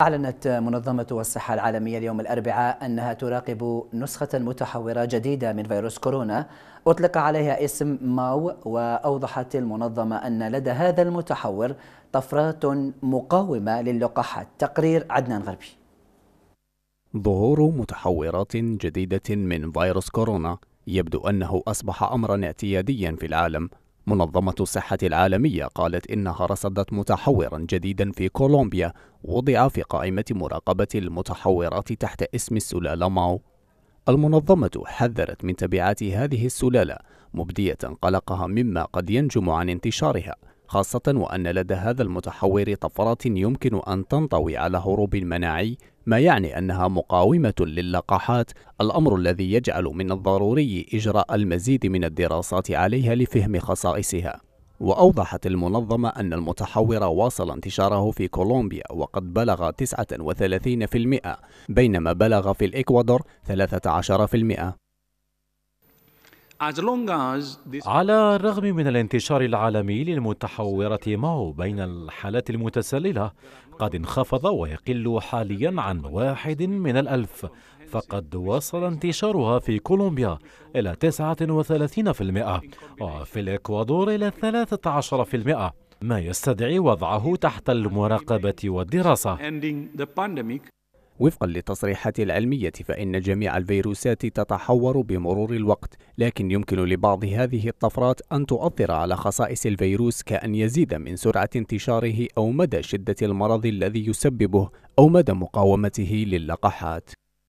أعلنت منظمة الصحة العالمية اليوم الأربعاء أنها تراقب نسخة متحورة جديدة من فيروس كورونا أطلق عليها اسم ماو وأوضحت المنظمة أن لدى هذا المتحور طفرات مقاومة للقاحات تقرير عدنان غربي ظهور متحورات جديدة من فيروس كورونا يبدو أنه أصبح أمرا اعتياديا في العالم منظمة الصحة العالمية قالت إنها رصدت متحورا جديدا في كولومبيا وضع في قائمة مراقبة المتحورات تحت اسم السلالة ماو المنظمة حذرت من تبعات هذه السلالة مبدية قلقها مما قد ينجم عن انتشارها خاصة وأن لدى هذا المتحور طفرات يمكن أن تنطوي على هروب مناعي ما يعني أنها مقاومة للقاحات الأمر الذي يجعل من الضروري إجراء المزيد من الدراسات عليها لفهم خصائصها وأوضحت المنظمة أن المتحور واصل انتشاره في كولومبيا وقد بلغ 39% بينما بلغ في الإكوادور 13% على الرغم من الانتشار العالمي للمتحورة ماو بين الحالات المتسللة قد انخفض ويقل حاليا عن واحد من الألف فقد وصل انتشارها في كولومبيا إلى 39% وفي الإكوادور إلى 13% ما يستدعي وضعه تحت المراقبة والدراسة وفقا للتصريحات العلمية فإن جميع الفيروسات تتحور بمرور الوقت لكن يمكن لبعض هذه الطفرات أن تؤثر على خصائص الفيروس كأن يزيد من سرعة انتشاره أو مدى شدة المرض الذي يسببه أو مدى مقاومته للقاحات